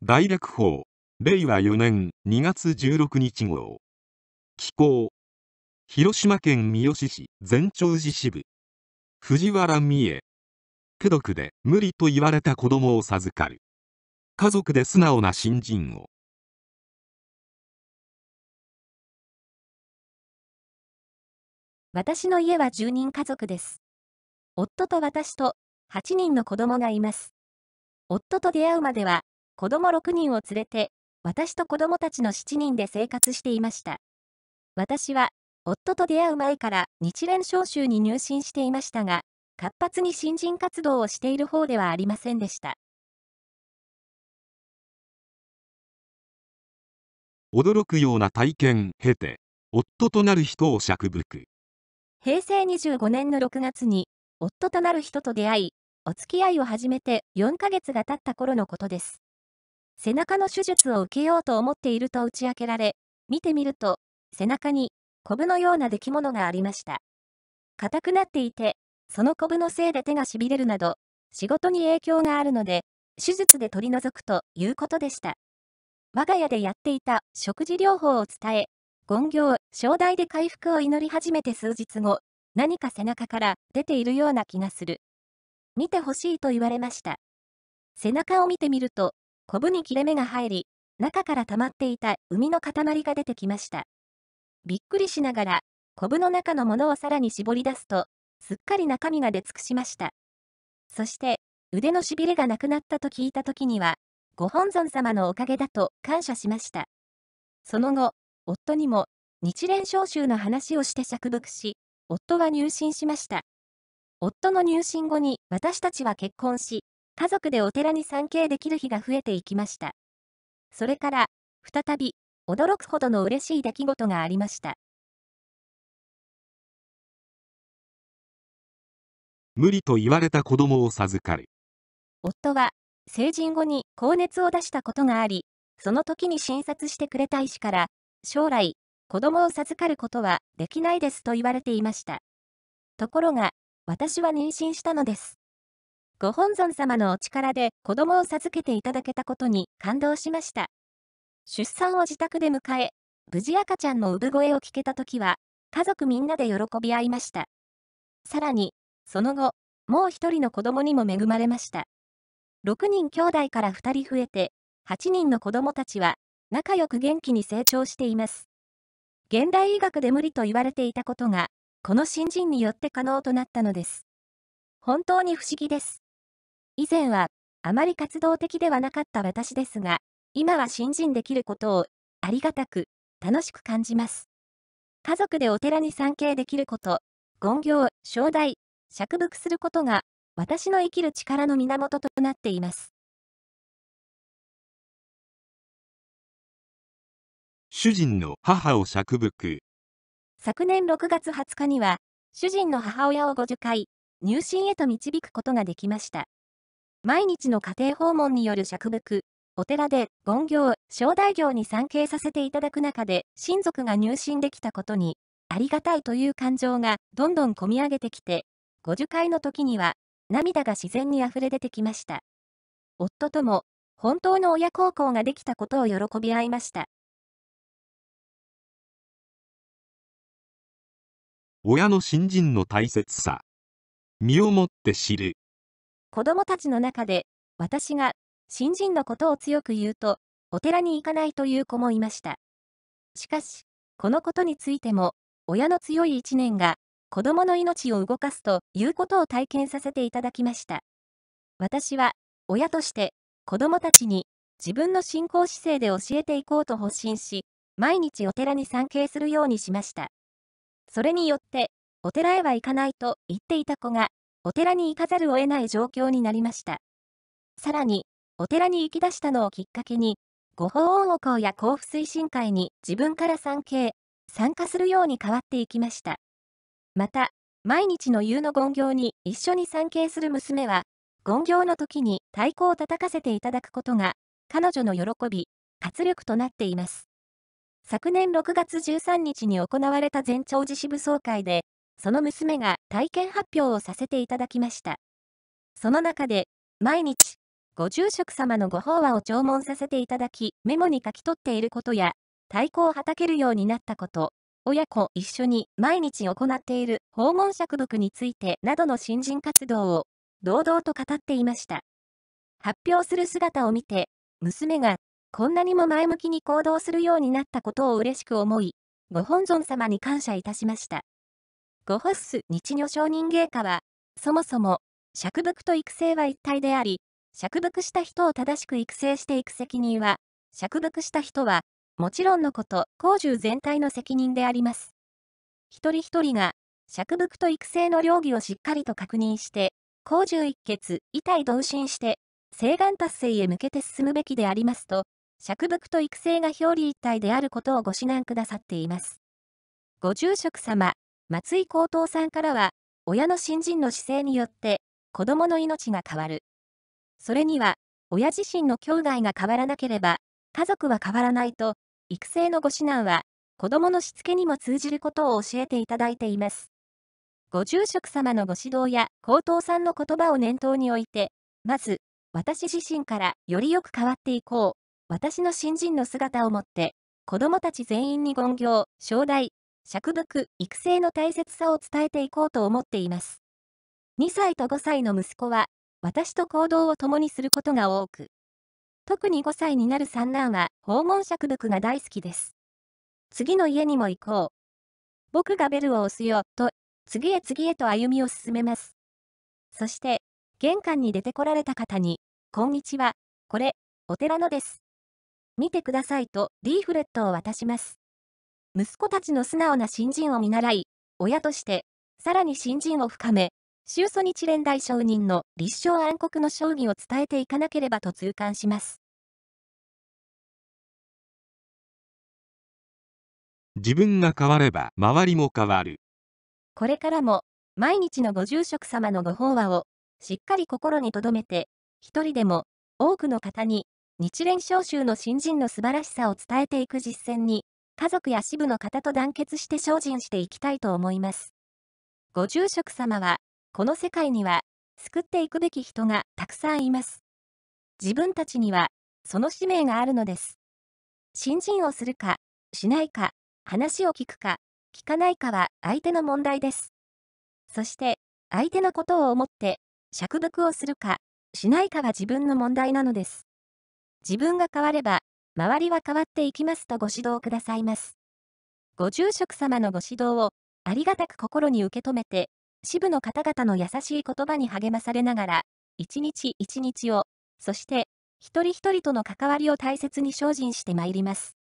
大略法令和4年2月16日号気候広島県三次市全長寺支部藤原美恵功徳で無理と言われた子供を授かる家族で素直な新人を私の家は10人家族です夫と私と8人の子供がいます夫と出会うまでは子供6人を連れて、私と子供たちの7人で生活していました。私は、夫と出会う前から日蓮召集に入信していましたが、活発に新人活動をしている方ではありませんでした。驚くような体験経て、夫となる人を釈伏。平成25年の6月に、夫となる人と出会い、お付き合いを始めて4ヶ月が経った頃のことです。背中の手術を受けようと思っていると打ち明けられ、見てみると、背中に、コブのような出来物がありました。硬くなっていて、そのコブのせいで手がしびれるなど、仕事に影響があるので、手術で取り除くということでした。我が家でやっていた食事療法を伝え、権行、正代で回復を祈り始めて数日後、何か背中から出ているような気がする。見てほしいと言われました。背中を見てみると、コブに切れ目が入り、中から溜まっていた海の塊が出てきました。びっくりしながら、コブの中のものをさらに絞り出すと、すっかり中身が出尽くしました。そして、腕のしびれがなくなったと聞いた時には、ご本尊様のおかげだと感謝しました。その後、夫にも日蓮召集の話をして釈伏し、夫は入信しました。夫の入信後に私たちは結婚し、家族でお寺に参詣できる日が増えていきました。それから、再び、驚くほどの嬉しい出来事がありました。無理と言われた子供を授かる。夫は、成人後に高熱を出したことがあり、その時に診察してくれた医師から、将来、子供を授かることはできないですと言われていました。ところが、私は妊娠したのです。ご本尊様のお力で子供を授けていただけたことに感動しました。出産を自宅で迎え、無事赤ちゃんの産声を聞けた時は、家族みんなで喜び合いました。さらに、その後、もう一人の子供にも恵まれました。6人兄弟から2人増えて、8人の子供たちは、仲良く元気に成長しています。現代医学で無理と言われていたことが、この新人によって可能となったのです。本当に不思議です。以前は、あまり活動的ではなかった私ですが、今は信心できることを、ありがたく、楽しく感じます。家族でお寺に参詣できること、言行、正代、釈伏することが、私の生きる力の源となっています。主人の母を釈伏。昨年6月20日には、主人の母親を50回、入信へと導くことができました。毎日の家庭訪問による借伏、お寺で、権行、正代行に参詣させていただく中で、親族が入信できたことに、ありがたいという感情がどんどん込み上げてきて、ご受会の時には、涙が自然に溢れ出てきました。夫とも、本当の親孝行ができたことを喜び合いました。親の新人の大切さ。身をもって知る。子供たちの中で、私が、新人のことを強く言うと、お寺に行かないという子もいました。しかし、このことについても、親の強い一年が、子供の命を動かすということを体験させていただきました。私は、親として、子供たちに、自分の信仰姿勢で教えていこうと発信し、毎日お寺に参詣するようにしました。それによって、お寺へは行かないと言っていた子が、お寺に行かざるを得ない状況になりました。さらに、お寺に行き出したのをきっかけに、ご法恩お香や交付推進会に自分から参詣、参加するように変わっていきました。また、毎日の夕の権行に一緒に参詣する娘は、権行の時に太鼓を叩かせていただくことが、彼女の喜び、活力となっています。昨年6月13日に行われた全長寺支部総会で、その娘が体験発表をさせていただきました。その中で、毎日、ご住職様のご法話を聴聞させていただき、メモに書き取っていることや、太鼓をはたけるようになったこと、親子一緒に毎日行っている訪問釈読についてなどの新人活動を堂々と語っていました。発表する姿を見て、娘がこんなにも前向きに行動するようになったことを嬉しく思い、ご本尊様に感謝いたしました。ゴホッス日女商人芸家は、そもそも、釈伏と育成は一体であり、釈伏した人を正しく育成していく責任は、釈伏した人は、もちろんのこと、工中全体の責任であります。一人一人が、釈伏と育成の領義をしっかりと確認して、工中一血、遺体同心して、請願達成へ向けて進むべきでありますと、釈伏と育成が表裏一体であることをご指南くださっています。ご住職様、松井高等さんからは、親の新人の姿勢によって子供の命が変わる。それには、親自身の兄弟が変わらなければ、家族は変わらないと、育成のご指南は、子供のしつけにも通じることを教えていただいています。ご住職様のご指導や高等さんの言葉を念頭に置いて、まず、私自身からよりよく変わっていこう。私の新人の姿をもって、子供たち全員に言行、正代、尺読、育成の大切さを伝えていこうと思っています。2歳と5歳の息子は、私と行動を共にすることが多く、特に5歳になる三男は訪問尺読が大好きです。次の家にも行こう。僕がベルを押すよ、と、次へ次へと歩みを進めます。そして、玄関に出てこられた方に、こんにちは、これ、お寺のです。見てくださいと、リーフレットを渡します。息子たちの素直な新人を見習い、親として、さらに新人を深め、終祖日蓮大商人の立正暗黒の将棋を伝えていかなければと痛感します。自分が変われば周りも変わる。これからも、毎日のご住職様のご法話を、しっかり心に留めて、一人でも、多くの方に、日蓮召集の新人の素晴らしさを伝えていく実践に、家族や支部の方と団結して精進していきたいと思います。ご住職様は、この世界には、救っていくべき人がたくさんいます。自分たちには、その使命があるのです。新人をするか、しないか、話を聞くか、聞かないかは相手の問題です。そして、相手のことを思って、釈伏をするか、しないかは自分の問題なのです。自分が変われば、周りは変わっていきますとご指導くださいます。ご住職様のご指導を、ありがたく心に受け止めて、支部の方々の優しい言葉に励まされながら、一日一日を、そして、一人一人との関わりを大切に精進してまいります。